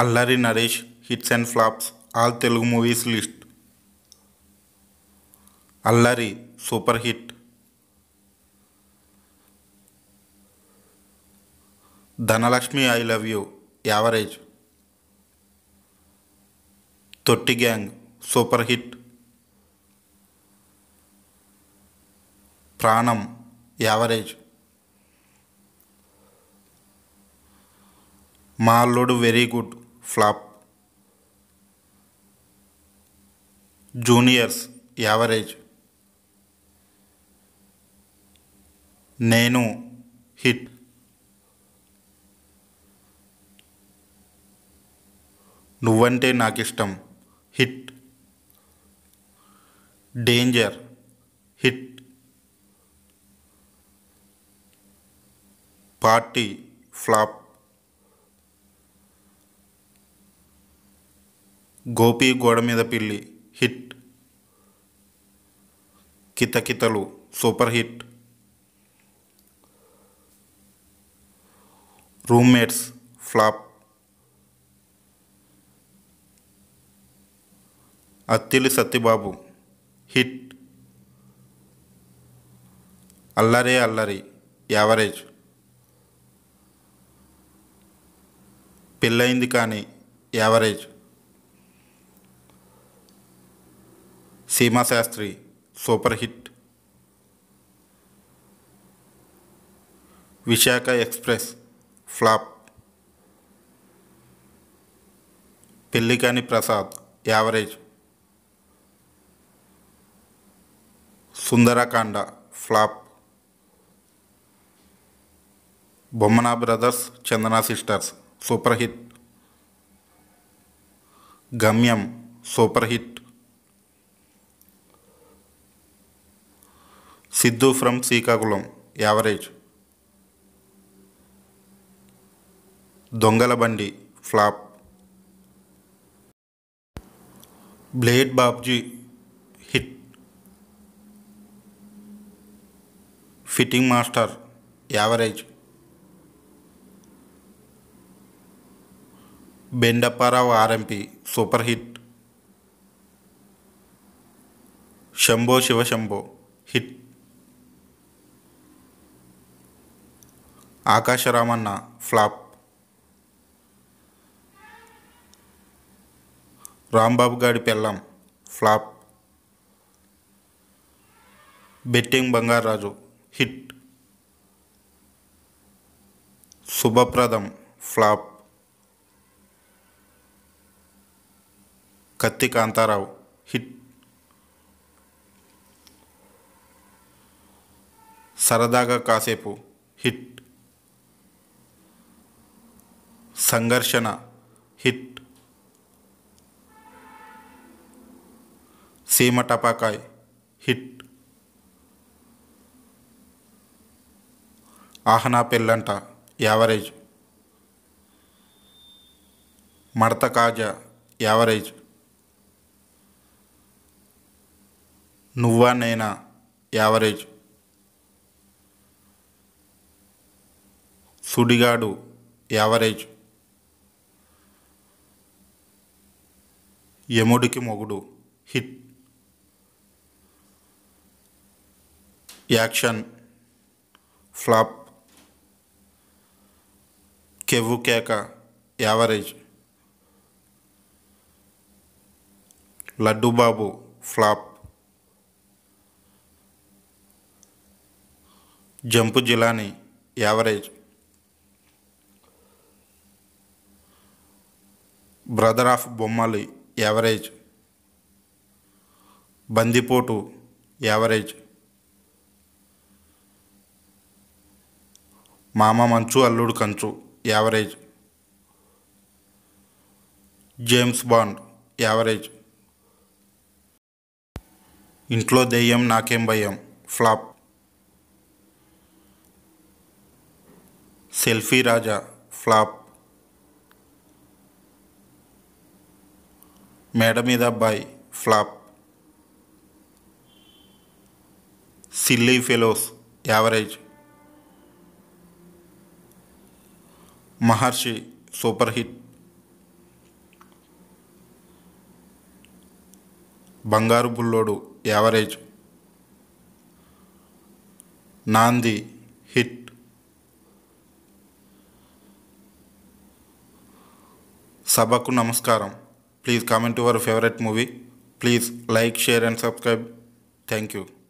అల్లరి Naresh hits and flops all Telugu movies list Allari super hit Dhanalakshmi I Love You average Thotti Gang super hit Pranam average Maa Alludu Very Good flop Juniors average Nenu hit Nuvvante Naaku Ishtam hit Danger hit Party flop Gopi Goda Meeda Pilli hit Kithakithalu super hit Roommates flop Attili Sattibabu hit Allare Allari average Pellaindi Kaani average Seema Sastry super hit Visakha Express flop Pellikani Prasad average Sundarkand flop Bommana Brothers Chandana Sisters super hit Gamyam super hit Siddu From Srikakulam average Dongala Bandi flop Blade Babji hit Fitting Master average Bendu Apparao RMP super hit Shambho Shiva Shambho hit Aakasa Ramanna flop Rambabu Gari Pellam flop Betting Bangaraju hit Subhapradam flop Kathi Kantha Rao hit సరదాగా కాసేపు hit సంఘర్షణ hit సీమ టపాకాయ్ hit ఆహనా పెళ్ళంట average మడత కాజా average నువ్వా నేనా average సుడిగాడు average యముడికి మొగుడు hit action flop Kevvu Keka average Laddu Babu flop Jump Jilani average Brother Of Bommali average Bandipotu average Mama Manchu అల్లుడు కంచు యావరేజ్ జేమ్స్ బాండ్ యావరేజ్ ఇంట్లో దెయ్యం నాకేం భయం ఫ్లాప్ సెల్ఫీ రాజా flop Meda Meeda Abbayi flop Silly Fellows average Maharshi super hit Bangaru Bullodu average నాంది హిట్ సభకు నమస్కారం Please comment to your favorite movie. Please like, share and subscribe. Thank you.